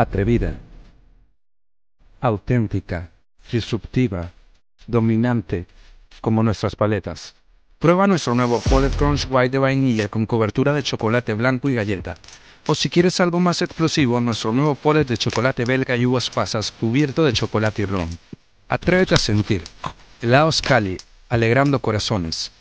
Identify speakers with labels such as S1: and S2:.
S1: atrevida, auténtica, disruptiva, dominante, como nuestras paletas. Prueba nuestro nuevo Folded Crunch White de vainilla con cobertura de chocolate blanco y galleta. O si quieres algo más explosivo, nuestro nuevo Folded de chocolate belga y uvas pasas cubierto de chocolate y ron. Atrévete a sentir. Laos Cali, alegrando corazones.